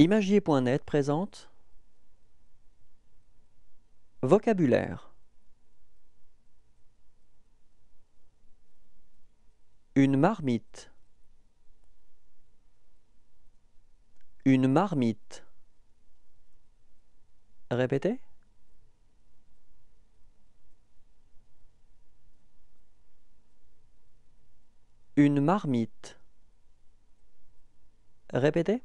Imagier.net présente Vocabulaire Une marmite Une marmite Répétez Une marmite Répétez